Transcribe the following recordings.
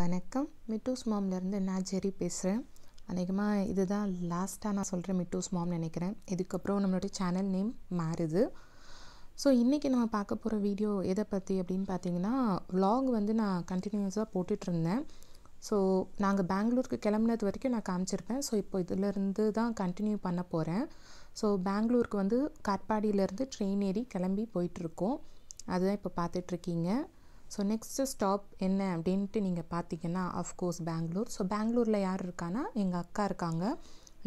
வணக்கம் மிட்டூஸ் மாம்லேருந்து நான் ஜெரி பேசுகிறேன் அநேகமாக இதுதான் லாஸ்ட்டாக நான் சொல்கிறேன் மிட்டூஸ் மாம்னு நினைக்கிறேன் இதுக்கப்புறம் நம்மளுடைய சேனல் நேம் மாறுது ஸோ இன்றைக்கி நம்ம பார்க்க போகிற வீடியோ எதை பற்றி அப்படின்னு பார்த்தீங்கன்னா விலாக் வந்து நான் கண்டினியூஸாக போட்டுட்ருந்தேன் ஸோ நாங்கள் பெங்களூருக்கு கிளம்புனது வரைக்கும் நான் காமிச்சிருப்பேன் ஸோ இப்போ இதிலேருந்து தான் கண்டினியூ பண்ண போகிறேன் ஸோ பெங்களூருக்கு வந்து காட்பாடியிலேருந்து ட்ரெயின் ஏறி கிளம்பி போயிட்டுருக்கோம் அதுதான் இப்போ பார்த்துட்ருக்கீங்க ஸோ நெக்ஸ்ட்டு ஸ்டாப் என்ன அப்படின்ட்டு நீங்கள் பார்த்தீங்கன்னா அஃப்கோர்ஸ் பெங்களூர் ஸோ பெங்களூரில் யார் இருக்கான்னா எங்கள் அக்கா இருக்காங்க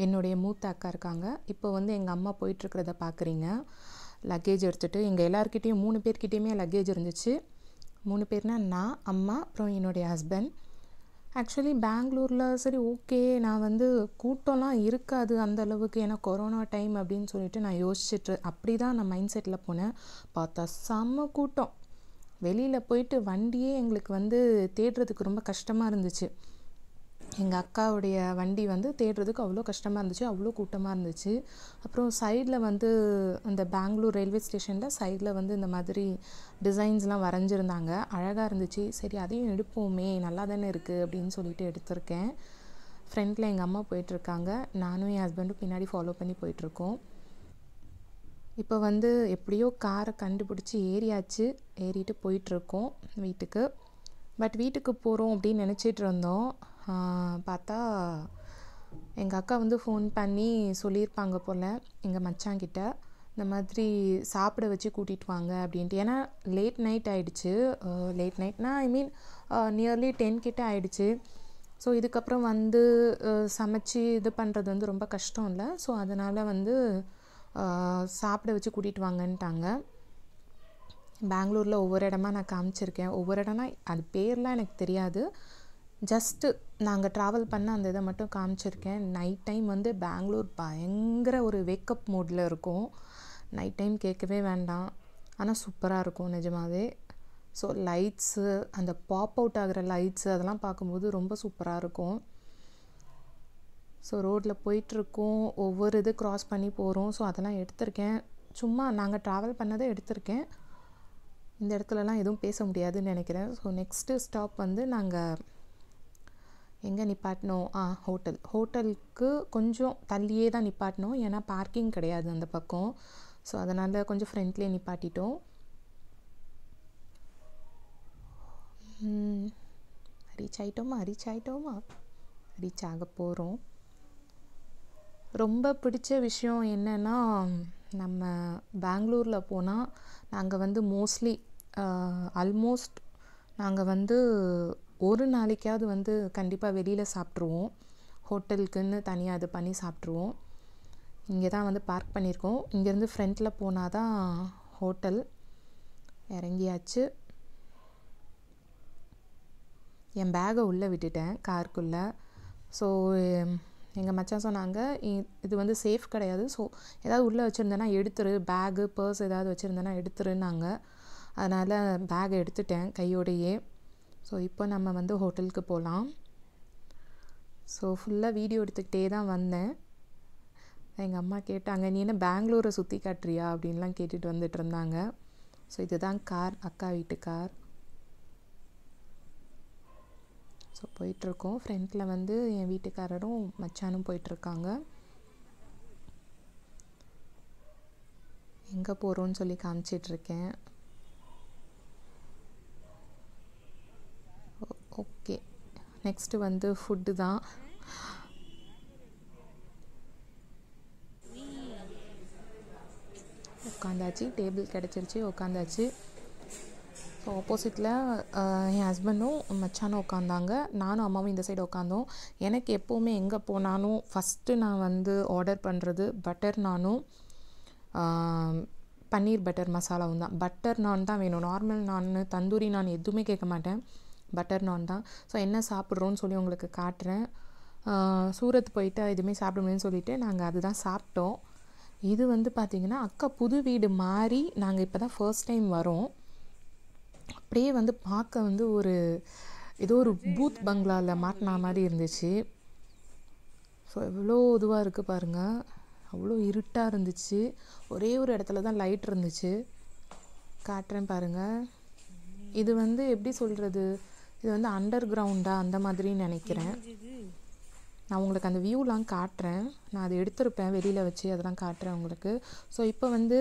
என்னுடைய மூத்த அக்கா இருக்காங்க இப்போ வந்து எங்கள் அம்மா போயிட்டுருக்கிறத பார்க்குறீங்க லக்கேஜ் எடுத்துகிட்டு எங்கள் எல்லாருக்கிட்டேயும் மூணு பேர்கிட்டேயுமே லக்கேஜ் இருந்துச்சு மூணு பேர்னா நான் அம்மா அப்புறம் என்னுடைய ஹஸ்பண்ட் ஆக்சுவலி பெங்களூரில் சரி ஓகே நான் வந்து கூட்டம்லாம் இருக்காது அந்த அளவுக்கு ஏன்னா கொரோனா டைம் அப்படின்னு சொல்லிட்டு நான் யோசிச்சுட்டு அப்படி தான் நான் மைண்ட் செட்டில் போனேன் பார்த்தா செம்ம கூட்டம் வெளியில் போயிட்டு வண்டியே எங்களுக்கு வந்து தேடுறதுக்கு ரொம்ப கஷ்டமாக இருந்துச்சு எங்கள் அக்காவுடைய வண்டி வந்து தேடுறதுக்கு அவ்வளோ கஷ்டமாக இருந்துச்சு அவ்வளோ கூட்டமாக இருந்துச்சு அப்புறம் சைடில் வந்து அந்த பெங்களூர் ரயில்வே ஸ்டேஷனில் சைடில் வந்து இந்த மாதிரி டிசைன்ஸ்லாம் வரைஞ்சிருந்தாங்க அழகாக இருந்துச்சு சரி அதையும் எடுப்போமே நல்லா தானே இருக்குது அப்படின்னு சொல்லிட்டு எடுத்திருக்கேன் ஃப்ரெண்டில் எங்கள் அம்மா போயிட்டுருக்காங்க நானும் என் ஹஸ்பண்டும் பின்னாடி ஃபாலோ பண்ணி போயிட்டுருக்கோம் இப்போ வந்து எப்படியோ காரை கண்டுபிடிச்சி ஏறியாச்சு ஏறிட்டு போயிட்டுருக்கோம் வீட்டுக்கு பட் வீட்டுக்கு போகிறோம் அப்படின்னு நினச்சிட்டு இருந்தோம் பார்த்தா எங்கள் அக்கா வந்து ஃபோன் பண்ணி சொல்லியிருப்பாங்க போல் எங்கள் மச்சாங்கிட்ட இந்த மாதிரி சாப்பிட வச்சு கூட்டிகிட்டு வாங்க அப்படின்ட்டு ஏன்னா லேட் நைட் ஆகிடுச்சு லேட் நைட்னா ஐ மீன் நியர்லி டென் கிட்ட ஆகிடுச்சு ஸோ இதுக்கப்புறம் வந்து சமைச்சு இது பண்ணுறது வந்து ரொம்ப கஷ்டம் இல்லை ஸோ அதனால் வந்து சாப்பிட வச்சு கூட்டிகிட்டு வாங்கன்ட்டாங்க பெங்களூரில் ஒவ்வொரு இடமா நான் காமிச்சிருக்கேன் ஒவ்வொரு இடம்னா அது பேர்லாம் எனக்கு தெரியாது ஜஸ்ட்டு நாங்கள் ட்ராவல் பண்ண அந்த இதை மட்டும் காமிச்சிருக்கேன் நைட் டைம் வந்து பெங்களூர் பயங்கர ஒரு வேக்கப் மூடில் இருக்கும் நைட் டைம் கேட்கவே வேண்டாம் ஆனால் சூப்பராக இருக்கும் நிஜமாகவே ஸோ லைட்ஸு அந்த பாப் அவுட் ஆகிற லைட்ஸு அதெல்லாம் பார்க்கும்போது ரொம்ப சூப்பராக இருக்கும் ஸோ ரோட்டில் போயிட்டுருக்கோம் ஒவ்வொரு இது க்ராஸ் பண்ணி போகிறோம் ஸோ அதெல்லாம் எடுத்திருக்கேன் சும்மா நாங்கள் ட்ராவல் பண்ணதை எடுத்திருக்கேன் இந்த இடத்துலலாம் எதுவும் பேச முடியாதுன்னு நினைக்கிறேன் ஸோ நெக்ஸ்ட்டு ஸ்டாப் வந்து நாங்கள் எங்கே நிப்பாட்டினோம் ஆ ஹோட்டல் ஹோட்டலுக்கு கொஞ்சம் தள்ளியே தான் நிப்பாட்டினோம் ஏன்னா பார்க்கிங் கிடையாது அந்த பக்கம் ஸோ அதனால் கொஞ்சம் ஃப்ரெண்ட்லேயே நிப்பாட்டிட்டோம் ரீச் ஆகிட்டோமா ரீச் ஆகிட்டோமா ரீச் ஆக போகிறோம் ரொம்ப பிடிச்ச விஷயம் என்னென்னா நம்ம பேங்களூரில் போனால் நாங்கள் வந்து மோஸ்ட்லி ஆல்மோஸ்ட் நாங்கள் வந்து ஒரு நாளைக்காவது வந்து கண்டிப்பாக வெளியில் சாப்பிட்ருவோம் ஹோட்டலுக்குன்னு தனியாக இது பண்ணி சாப்பிட்ருவோம் இங்கே தான் வந்து பார்க் பண்ணியிருக்கோம் இங்கேருந்து ஃப்ரண்ட்டில் போனால் தான் ஹோட்டல் இறங்கியாச்சு என் பேகை உள்ளே விட்டுட்டேன் காருக்குள்ளே ஸோ எங்கள் மச்சான் சொன்னாங்க இது வந்து சேஃப் கிடையாது ஸோ ஏதாவது உள்ளே வச்சுருந்தேன்னா எடுத்துரு பேகு பர்ஸ் ஏதாவது வச்சுருந்தேன்னா எடுத்துருன்னாங்க அதனால் பேகை எடுத்துட்டேன் கையோடையே ஸோ இப்போ நம்ம வந்து ஹோட்டலுக்கு போகலாம் ஸோ ஃபுல்லாக வீடியோ எடுத்துக்கிட்டே தான் வந்தேன் எங்கள் அம்மா கேட்டாங்க நீ என்ன பெங்களூரை சுற்றி காட்டுறியா அப்படின்லாம் கேட்டுட்டு வந்துட்டு இருந்தாங்க ஸோ இதுதான் கார் அக்கா வீட்டு கார் ஸோ போயிட்டுருக்கோம் ஃப்ரெண்டில் வந்து என் வீட்டுக்காரரும் மச்சானும் போயிட்டுருக்காங்க எங்கே போகிறோன்னு சொல்லி காமிச்சிட்ருக்கேன் ஓகே நெக்ஸ்ட்டு வந்து ஃபுட்டு தான் உட்காந்தாச்சு டேபிள் கிடச்சிருச்சு உட்காந்தாச்சு ஸோ ஆப்போசிட்டில் என் ஹஸ்பண்டும் மச்சானும் உட்காந்தாங்க நானும் அம்மாவும் இந்த சைடு உட்காந்தோம் எனக்கு எப்போவுமே எங்கே போனாலும் ஃபஸ்ட்டு நான் வந்து ஆர்டர் பண்ணுறது பட்டர் நானும் பன்னீர் பட்டர் மசாலாவும் தான் பட்டர் நான் தான் வேணும் நார்மல் நான் தந்தூரி நான் எதுவுமே கேட்க மாட்டேன் பட்டர் நான் தான் ஸோ என்ன சாப்பிட்றோன்னு சொல்லி உங்களுக்கு காட்டுறேன் சூரத் போயிட்டு எதுவுமே சாப்பிட முடியும்னு சொல்லிவிட்டு நாங்கள் அதுதான் சாப்பிட்டோம் இது வந்து பார்த்திங்கன்னா அக்கா புது வீடு மாறி நாங்கள் இப்போ தான் ஃபர்ஸ்ட் டைம் வரோம் அப்படியே வந்து பார்க்க வந்து ஒரு ஏதோ ஒரு பூத் பங்களாவில் மாட்டினா மாதிரி இருந்துச்சு ஸோ எவ்வளோ இதுவாக இருக்குது பாருங்கள் அவ்வளோ இருட்டாக இருந்துச்சு ஒரே ஒரு இடத்துல தான் லைட் இருந்துச்சு காட்டுறேன் பாருங்கள் இது வந்து எப்படி சொல்கிறது இது வந்து அண்டர் கிரவுண்டா அந்த மாதிரின்னு நினைக்கிறேன் நான் உங்களுக்கு அந்த வியூலாம் காட்டுறேன் நான் அதை எடுத்திருப்பேன் வெளியில் வச்சு அதெல்லாம் காட்டுறேன் உங்களுக்கு ஸோ இப்போ வந்து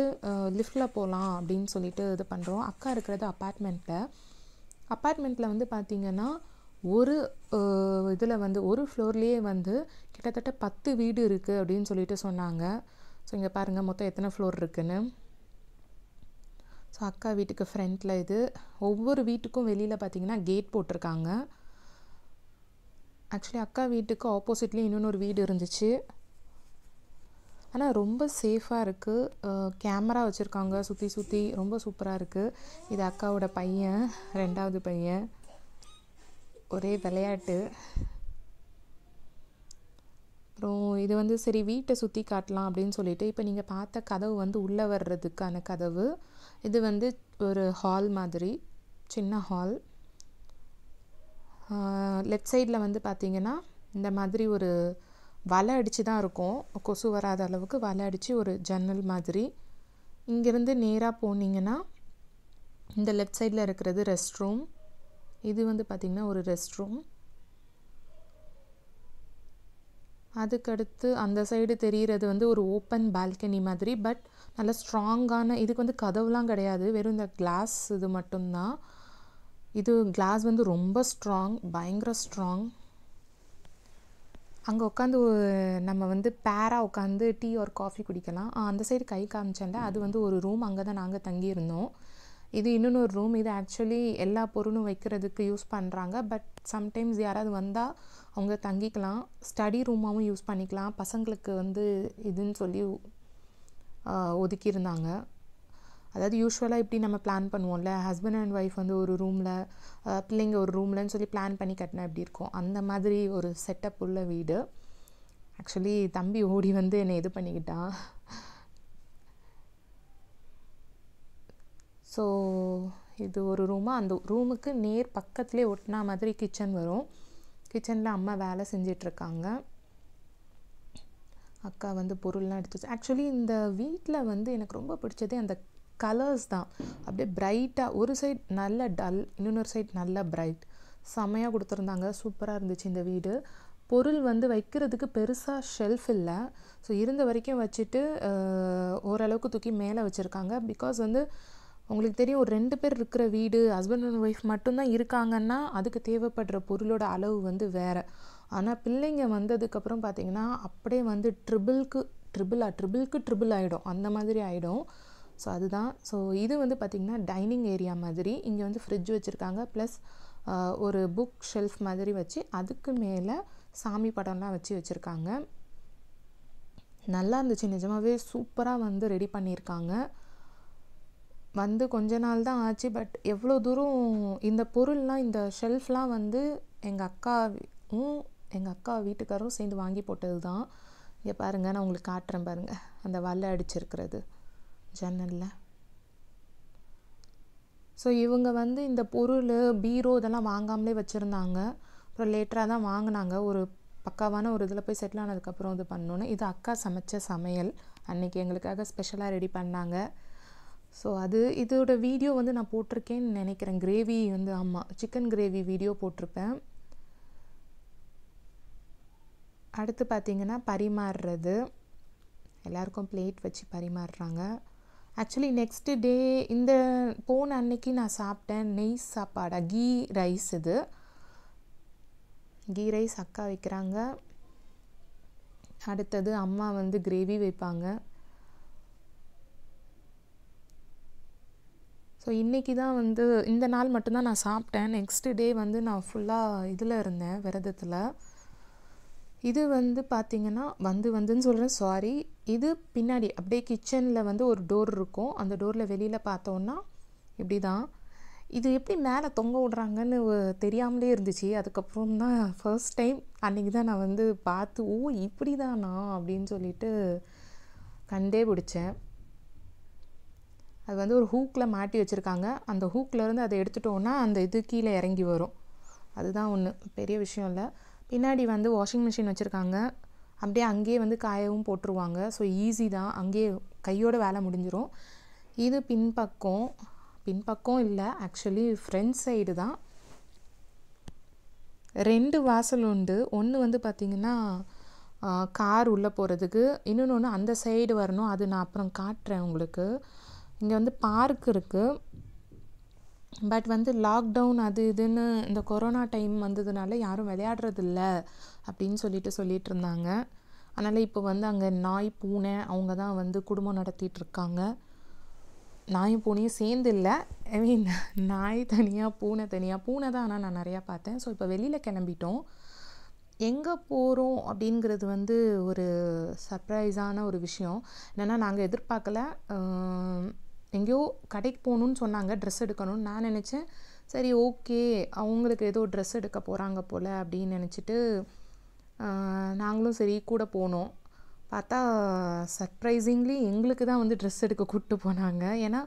லிஃப்ட்டில் போகலாம் அப்படின்னு சொல்லிட்டு இது பண்ணுறோம் அக்கா இருக்கிறது அப்பார்ட்மெண்ட்டில் அப்பார்ட்மெண்ட்டில் வந்து பார்த்திங்கன்னா ஒரு இதில் வந்து ஒரு ஃப்ளோர்லேயே வந்து கிட்டத்தட்ட பத்து வீடு இருக்குது அப்படின்னு சொல்லிட்டு சொன்னாங்க ஸோ இங்கே பாருங்கள் மொத்தம் எத்தனை ஃப்ளோர் இருக்குதுன்னு ஸோ அக்கா வீட்டுக்கு ஃப்ரண்ட்டில் இது ஒவ்வொரு வீட்டுக்கும் வெளியில் பார்த்திங்கன்னா கேட் போட்டிருக்காங்க ஆக்சுவலி அக்கா வீட்டுக்கு ஆப்போசிட்லேயும் இன்னொன்று ஒரு வீடு இருந்துச்சு ஆனால் ரொம்ப சேஃபாக இருக்குது கேமரா வச்சுருக்காங்க சுற்றி சுற்றி ரொம்ப சூப்பராக இருக்குது இது அக்காவோட பையன் ரெண்டாவது பையன் ஒரே விளையாட்டு அப்புறம் இது வந்து சரி வீட்டை சுற்றி காட்டலாம் அப்படின்னு சொல்லிட்டு இப்போ நீங்கள் பார்த்த கதவு வந்து உள்ளே வர்றதுக்கான கதவு இது வந்து ஒரு ஹால் மாதிரி சின்ன ஹால் லெஃப்ட் சைடில் வந்து பார்த்திங்கன்னா இந்த மாதிரி ஒரு வலை அடித்து தான் இருக்கும் கொசு வராத அளவுக்கு வலை அடித்து ஒரு ஜன்னல் மாதிரி இங்கேருந்து நேராக போனீங்கன்னா இந்த லெஃப்ட் சைடில் இருக்கிறது ரெஸ்ட் ரூம் இது வந்து பார்த்திங்கன்னா ஒரு ரெஸ்ட் ரூம் அதுக்கடுத்து அந்த சைடு தெரிகிறது வந்து ஒரு ஓப்பன் பால்கனி மாதிரி பட் நல்ல ஸ்ட்ராங்கான இதுக்கு வந்து கதவுலாம் கிடையாது வெறும் இந்த கிளாஸ் இது மட்டும்தான் இது கிளாஸ் வந்து ரொம்ப ஸ்ட்ராங் பயங்கர ஸ்ட்ராங் அங்கே உட்காந்து நம்ம வந்து பேராக உட்காந்து டீ ஒரு காஃபி குடிக்கலாம் அந்த சைடு கை காமிச்சேன்ல அது வந்து ஒரு ரூம் அங்கே தான் நாங்கள் தங்கியிருந்தோம் இது இன்னொன்று ஒரு ரூம் இது ஆக்சுவலி எல்லா பொருளும் வைக்கிறதுக்கு யூஸ் பண்ணுறாங்க பட் சம்டைம்ஸ் யாராவது வந்தால் அவங்க தங்கிக்கலாம் ஸ்டடி ரூமாகவும் யூஸ் பண்ணிக்கலாம் பசங்களுக்கு வந்து இதுன்னு சொல்லி ஒதுக்கியிருந்தாங்க அதாவது யூஸ்வலாக இப்படி நம்ம பிளான் பண்ணுவோம்ல ஹஸ்பண்ட் அண்ட் ஒய்ஃப் வந்து ஒரு ரூமில் பிள்ளைங்க ஒரு ரூம்லன்னு சொல்லி பிளான் பண்ணி கட்டினா எப்படி இருக்கும் அந்த மாதிரி ஒரு செட்டப் உள்ள வீடு ஆக்சுவலி தம்பி ஓடி வந்து என்னை இது பண்ணிக்கிட்டான் ஸோ இது ஒரு ரூமாக அந்த ரூமுக்கு நேர் பக்கத்துலேயே ஒட்டினா மாதிரி கிச்சன் வரும் கிச்சனில் அம்மா வேலை செஞ்சிட்ருக்காங்க அக்கா வந்து பொருள்லாம் எடுத்து ஆக்சுவலி இந்த வீட்டில் வந்து எனக்கு ரொம்ப பிடிச்சதே அந்த கலர்ஸ் தான் அப்படியே பிரைட்டாக ஒரு சைட் நல்ல டல் இன்னொரு சைட் நல்ல ப்ரைட் செமையாக கொடுத்துருந்தாங்க சூப்பராக இருந்துச்சு இந்த வீடு பொருள் வந்து வைக்கிறதுக்கு பெருசாக ஷெல்ஃப் இல்லை ஸோ இருந்த வரைக்கும் வச்சுட்டு ஓரளவுக்கு தூக்கி மேலே வச்சுருக்காங்க பிகாஸ் வந்து உங்களுக்கு தெரியும் ஒரு ரெண்டு பேர் இருக்கிற வீடு ஹஸ்பண்ட் அண்ட் ஒய்ஃப் மட்டும்தான் இருக்காங்கன்னா அதுக்கு தேவைப்படுற பொருளோட அளவு வந்து வேறு ஆனால் பிள்ளைங்க வந்ததுக்கப்புறம் பார்த்திங்கன்னா அப்படியே வந்து ட்ரிபிள்க்கு ட்ரிபிளாக ட்ரிபிள்க்கு ட்ரிபிள் ஆகிடும் அந்த மாதிரி ஆகிடும் ஸோ அதுதான் ஸோ இது வந்து பார்த்திங்கன்னா டைனிங் ஏரியா மாதிரி இங்கே வந்து ஃப்ரிட்ஜ் வச்சுருக்காங்க ப்ளஸ் ஒரு புக் ஷெல்ஃப் மாதிரி வச்சு அதுக்கு மேலே சாமி படம்லாம் வச்சு வச்சுருக்காங்க நல்லா இருந்துச்சு நிஜமாகவே சூப்பராக வந்து ரெடி பண்ணியிருக்காங்க வந்து கொஞ்ச நாள் தான் ஆச்சு பட் எவ்வளோ தூரம் இந்த பொருள்லாம் இந்த ஷெல்ஃப்லாம் வந்து எங்கள் அக்காவும் எங்கள் அக்கா வீட்டுக்காரரும் சேர்ந்து வாங்கி போட்டது தான் இங்கே பாருங்கள் நான் உங்களுக்கு காட்டுறேன் பாருங்கள் அந்த வலை அடிச்சிருக்கிறது ஜன்னலில் ஸோ இவங்க வந்து இந்த பொருள் பீரோ இதெல்லாம் வாங்காமலே வச்சுருந்தாங்க அப்புறம் லேட்டராக தான் வாங்கினாங்க ஒரு பக்காவான ஒரு இதில் போய் செட்டில் ஆனதுக்கப்புறம் இது பண்ணோன்னு இது அக்கா சமைச்ச சமையல் அன்றைக்கி எங்களுக்காக ஸ்பெஷலாக ரெடி பண்ணாங்க ஸோ அது இதோட வீடியோ வந்து நான் போட்டிருக்கேன்னு நினைக்கிறேன் கிரேவி வந்து ஆமாம் சிக்கன் கிரேவி வீடியோ போட்டிருப்பேன் அடுத்து பார்த்திங்கன்னா பரிமாறுறது எல்லாருக்கும் பிளேட் வச்சு பரிமாறுறாங்க ஆக்சுவலி நெக்ஸ்ட்டு டே இந்த போன அன்னைக்கு நான் சாப்பிட்டேன் நெய் சாப்பாடா கீ ரைஸ் இது கீ ரைஸ் அக்கா வைக்கிறாங்க அடுத்தது அம்மா வந்து கிரேவி வைப்பாங்க ஸோ இன்றைக்கி தான் வந்து இந்த நாள் மட்டும்தான் நான் சாப்பிட்டேன் நெக்ஸ்ட்டு டே வந்து நான் ஃபுல்லாக இதில் இருந்தேன் விரதத்தில் இது வந்து பார்த்திங்கன்னா வந்து வந்துன்னு சொல்கிறேன் சாரி இது பின்னாடி அப்படியே கிச்சனில் வந்து ஒரு டோர் இருக்கும் அந்த டோரில் வெளியில் பார்த்தோன்னா இப்படி தான் இது எப்படி மேலே தொங்க விடுறாங்கன்னு தெரியாமலே இருந்துச்சு அதுக்கப்புறம் தான் ஃபர்ஸ்ட் டைம் அன்றைக்கி தான் நான் வந்து பார்த்து ஓ இப்படி தானா அப்படின்னு சொல்லிட்டு கண்டே பிடிச்சேன் அது வந்து ஒரு ஹூக்கில் மாட்டி வச்சுருக்காங்க அந்த இருந்து அதை எடுத்துட்டோன்னா அந்த இது கீழே இறங்கி வரும் அதுதான் ஒன்று பெரிய விஷயம் இல்லை பின்னாடி வந்து வாஷிங் மிஷின் வச்சுருக்காங்க அப்படியே அங்கேயே வந்து காயவும் போட்டுருவாங்க ஸோ ஈஸி தான் அங்கேயே கையோட வேலை முடிஞ்சிடும் இது பின்பக்கம் பின்பக்கம் இல்லை ஆக்சுவலி ஃப்ரண்ட் சைடு தான் ரெண்டு வாசல் உண்டு ஒன்று வந்து பார்த்திங்கன்னா கார் உள்ளே போகிறதுக்கு இன்னொன்று ஒன்று அந்த சைடு வரணும் அது நான் அப்புறம் காட்டுறேன் உங்களுக்கு இங்கே வந்து பார்க் இருக்குது பட் வந்து லாக்டவுன் அது இதுன்னு இந்த கொரோனா டைம் வந்ததுனால யாரும் விளையாடுறதில்ல அப்படின்னு சொல்லிட்டு சொல்லிகிட்டு இருந்தாங்க அதனால் இப்போ வந்து அங்கே நாய் பூனை அவங்க தான் வந்து குடும்பம் நடத்திட்டு இருக்காங்க நாயும் பூனையும் சேர்ந்து இல்லை ஐ மீன் நாய் தனியாக பூனை தனியாக பூனை தான் ஆனால் நான் நிறையா பார்த்தேன் ஸோ இப்போ வெளியில் கிளம்பிட்டோம் எங்கே போகிறோம் அப்படிங்கிறது வந்து ஒரு சர்ப்ரைஸான ஒரு விஷயம் என்னென்னா நாங்கள் எதிர்பார்க்கல எங்கேயோ கடைக்கு போகணுன்னு சொன்னாங்க ட்ரெஸ் எடுக்கணும்னு நான் நினச்சேன் சரி ஓகே அவங்களுக்கு ஏதோ ட்ரெஸ் எடுக்க போகிறாங்க போல் அப்படின்னு நினச்சிட்டு நாங்களும் சரி கூட போனோம் பார்த்தா சர்ப்ரைசிங்லி எங்களுக்கு தான் வந்து ட்ரெஸ் எடுக்க கூப்பிட்டு போனாங்க ஏன்னா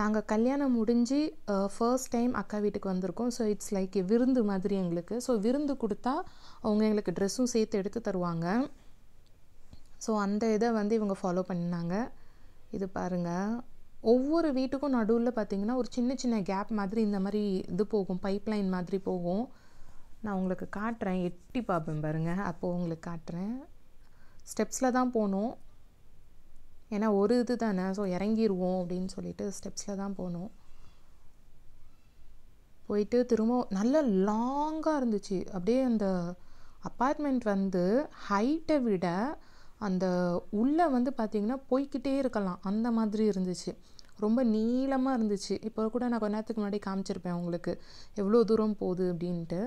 நாங்கள் கல்யாணம் முடிஞ்சு ஃபர்ஸ்ட் டைம் அக்கா வீட்டுக்கு வந்திருக்கோம் ஸோ இட்ஸ் லைக் விருந்து மாதிரி எங்களுக்கு ஸோ விருந்து கொடுத்தா அவங்க எங்களுக்கு ட்ரெஸ்ஸும் சேர்த்து எடுத்து தருவாங்க ஸோ அந்த இதை வந்து இவங்க ஃபாலோ பண்ணாங்க இது பாருங்கள் ஒவ்வொரு வீட்டுக்கும் நடுவில் பார்த்திங்கன்னா ஒரு சின்ன சின்ன கேப் மாதிரி இந்த மாதிரி இது போகும் பைப்லைன் மாதிரி போகும் நான் உங்களுக்கு காட்டுறேன் எட்டி பார்ப்பேன் பாருங்கள் அப்போது உங்களுக்கு காட்டுறேன் ஸ்டெப்ஸில் தான் போகணும் ஏன்னா ஒரு இது தானே ஸோ இறங்கிடுவோம் அப்படின்னு சொல்லிட்டு ஸ்டெப்ஸில் தான் போகணும் போயிட்டு திரும்ப நல்ல லாங்காக இருந்துச்சு அப்படியே அந்த அப்பார்ட்மெண்ட் வந்து ஹைட்டை விட அந்த உள்ளே வந்து பார்த்திங்கன்னா போய்க்கிட்டே இருக்கலாம் அந்த மாதிரி இருந்துச்சு ரொம்ப நீளமாக இருந்துச்சு இப்போ கூட நான் கொஞ்ச நேரத்துக்கு முன்னாடி காமிச்சிருப்பேன் உங்களுக்கு எவ்வளோ தூரம் போகுது அப்படின்ட்டு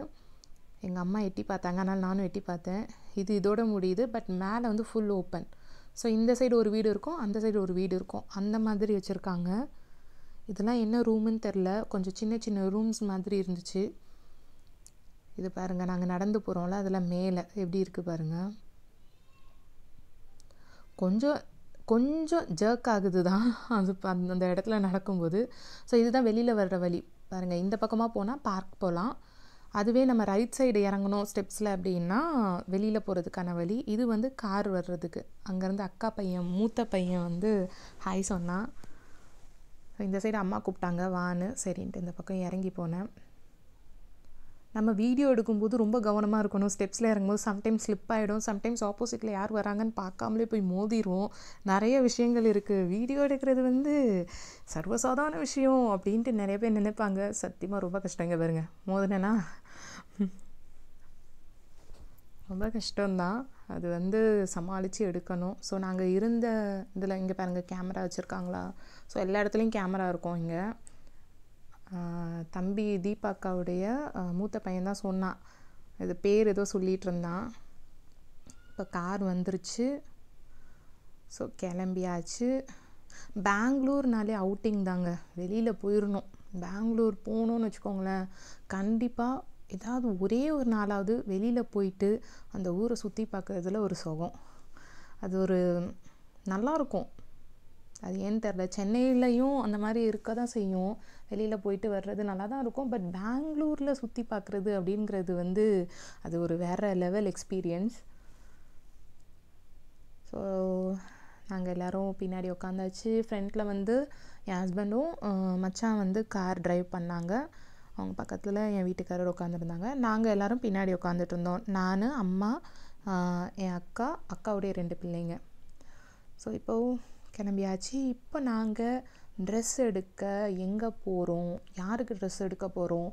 எங்கள் அம்மா எட்டி பார்த்தாங்க அதனால் நானும் எட்டி பார்த்தேன் இது இதோட முடியுது பட் மேலே வந்து ஃபுல் ஓப்பன் ஸோ இந்த சைடு ஒரு வீடு இருக்கும் அந்த சைடு ஒரு வீடு இருக்கும் அந்த மாதிரி வச்சுருக்காங்க இதெல்லாம் என்ன ரூமுன்னு தெரில கொஞ்சம் சின்ன சின்ன ரூம்ஸ் மாதிரி இருந்துச்சு இது பாருங்கள் நாங்கள் நடந்து போகிறோம்ல அதில் மேலே எப்படி இருக்குது பாருங்கள் கொஞ்சம் கொஞ்சம் ஜர்க் ஆகுது தான் அது அந்த இடத்துல நடக்கும்போது ஸோ இதுதான் வெளியில் வர்ற வழி பாருங்கள் இந்த பக்கமாக போனால் பார்க் போகலாம் அதுவே நம்ம ரைட் சைடு இறங்கணும் ஸ்டெப்ஸில் அப்படின்னா வெளியில் போகிறதுக்கான வழி இது வந்து கார் வர்றதுக்கு அங்கேருந்து அக்கா பையன் மூத்த பையன் வந்து ஹாய் சொன்னான் இந்த சைடு அம்மா கூப்பிட்டாங்க வான்னு சரின்ட்டு இந்த பக்கம் இறங்கி போனேன் நம்ம வீடியோ எடுக்கும்போது ரொம்ப கவனமாக இருக்கணும் ஸ்டெப்ஸில் இறங்கும்போது சம்டைம்ஸ் ஸ்லிப் ஆகிடும் சம்டைம்ஸ் ஆப்போசிட்டில் யார் வராங்கன்னு பார்க்காமலே போய் மோதிடும் நிறைய விஷயங்கள் இருக்குது வீடியோ எடுக்கிறது வந்து சர்வசாதாரண விஷயம் அப்படின்ட்டு நிறைய பேர் நினைப்பாங்க சத்தியமாக ரொம்ப கஷ்டங்க பாருங்க மோதினேன்னா ரொம்ப கஷ்டம்தான் அது வந்து சமாளித்து எடுக்கணும் ஸோ நாங்கள் இருந்த இதில் இங்கே பாருங்கள் கேமரா வச்சுருக்காங்களா ஸோ எல்லா இடத்துலையும் கேமரா இருக்கும் இங்கே தம்பி தீபாக்காவுடைய மூத்த பையன் தான் சொன்னான் இது பேர் ஏதோ சொல்லிகிட்டு இருந்தான் இப்போ கார் வந்துருச்சு ஸோ கிளம்பியாச்சு பெங்களூர்னாலே அவுட்டிங் தாங்க வெளியில் போயிடணும் பெங்களூர் போகணுன்னு வச்சுக்கோங்களேன் கண்டிப்பாக ஏதாவது ஒரே ஒரு நாளாவது வெளியில் போயிட்டு அந்த ஊரை சுற்றி பார்க்குறதுல ஒரு சுகம் அது ஒரு நல்லாயிருக்கும் அது ஏன்னு தெரில சென்னையிலையும் அந்த மாதிரி இருக்க தான் செய்யும் வெளியில் போயிட்டு வர்றது நல்லா தான் இருக்கும் பட் பேங்களூரில் சுற்றி பார்க்குறது அப்படிங்கிறது வந்து அது ஒரு வேறு லெவல் எக்ஸ்பீரியன்ஸ் ஸோ நாங்கள் எல்லோரும் பின்னாடி உட்காந்தாச்சு ஃப்ரெண்டில் வந்து என் ஹஸ்பண்டும் மச்சான் வந்து கார் ட்ரைவ் பண்ணாங்க அவங்க பக்கத்தில் என் வீட்டுக்காரர் உட்காந்துருந்தாங்க நாங்கள் எல்லோரும் பின்னாடி உட்காந்துட்டு இருந்தோம் நான் அம்மா என் அக்கா அக்காவுடைய ரெண்டு பிள்ளைங்க ஸோ இப்போது கிளம்பியாச்சு இப்போ நாங்கள் ட்ரெஸ் எடுக்க எங்கே போகிறோம் யாருக்கு ட்ரெஸ் எடுக்க போகிறோம்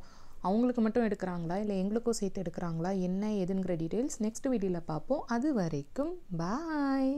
அவங்களுக்கு மட்டும் எடுக்கிறாங்களா இல்லை எங்களுக்கும் சேர்த்து எடுக்கிறாங்களா என்ன ஏதுங்கிற டீட்டெயில்ஸ் நெக்ஸ்ட் வீடியோவில் பார்ப்போம் அது வரைக்கும் பாய்